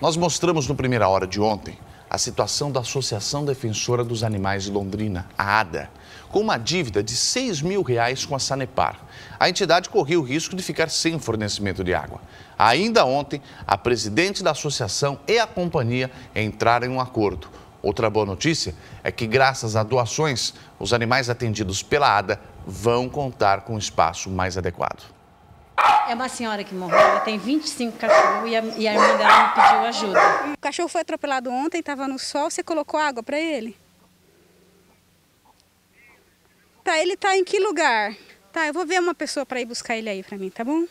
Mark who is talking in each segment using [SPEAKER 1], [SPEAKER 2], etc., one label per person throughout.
[SPEAKER 1] Nós mostramos no primeira hora de ontem a situação da Associação Defensora dos Animais de Londrina, a ADA, com uma dívida de 6 mil reais com a Sanepar. A entidade corria o risco de ficar sem fornecimento de água. Ainda ontem, a presidente da associação e a companhia entraram em um acordo. Outra boa notícia é que, graças a doações, os animais atendidos pela ADA vão contar com um espaço mais adequado.
[SPEAKER 2] É uma senhora que morreu, ela tem 25 cachorros e a, e a irmã dela me pediu ajuda. O cachorro foi atropelado ontem, estava no sol, você colocou água para ele? Tá, ele tá em que lugar? Tá, eu vou ver uma pessoa para ir buscar ele aí para mim, tá bom?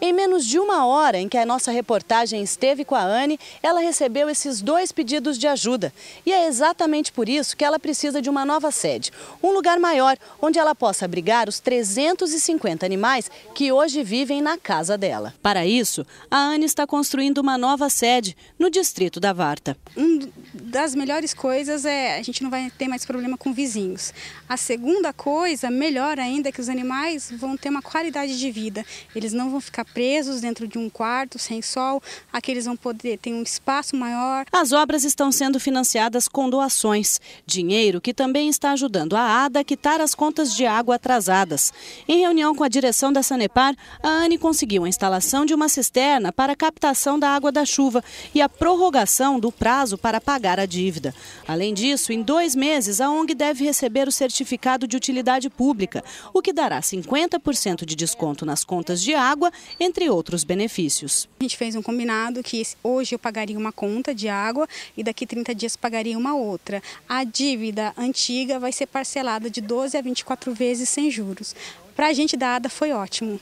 [SPEAKER 3] Em menos de uma hora em que a nossa reportagem esteve com a Anne, ela recebeu esses dois pedidos de ajuda. E é exatamente por isso que ela precisa de uma nova sede, um lugar maior onde ela possa abrigar os 350 animais que hoje vivem na casa dela. Para isso, a Anne está construindo uma nova sede no distrito da Varta.
[SPEAKER 2] Uma das melhores coisas é a gente não vai ter mais problema com vizinhos. A segunda coisa, melhor ainda, é que os animais vão ter uma qualidade de vida. Eles não vão vão ficar presos dentro de um quarto sem sol, aqui eles vão poder ter um espaço maior. As obras estão sendo financiadas com doações, dinheiro que
[SPEAKER 3] também está ajudando a ADA a quitar as contas de água atrasadas. Em reunião com a direção da Sanepar, a ANE conseguiu a instalação de uma cisterna para captação da água da chuva e a prorrogação do prazo para pagar a dívida. Além disso, em dois meses, a ONG deve receber o certificado de utilidade pública, o que dará 50% de desconto
[SPEAKER 2] nas contas de água entre outros benefícios. A gente fez um combinado que hoje eu pagaria uma conta de água e daqui 30 dias pagaria uma outra. A dívida antiga vai ser parcelada de 12 a 24 vezes sem juros. Para a gente da ADA foi ótimo.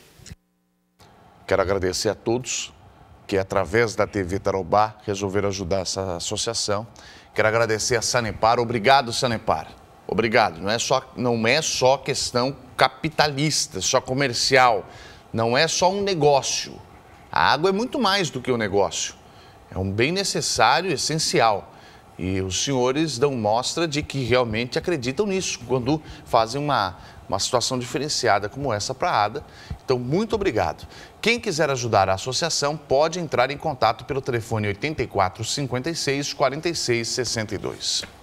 [SPEAKER 1] Quero agradecer a todos que, através da TV Tarobá, resolveram ajudar essa associação. Quero agradecer a Sanepar. Obrigado, Sanepar. Obrigado. Não é só, não é só questão capitalista, só comercial não é só um negócio. A água é muito mais do que um negócio. É um bem necessário, essencial. E os senhores dão mostra de que realmente acreditam nisso quando fazem uma, uma situação diferenciada como essa para a ADA. Então, muito obrigado. Quem quiser ajudar a associação pode entrar em contato pelo telefone 84 56 46 62.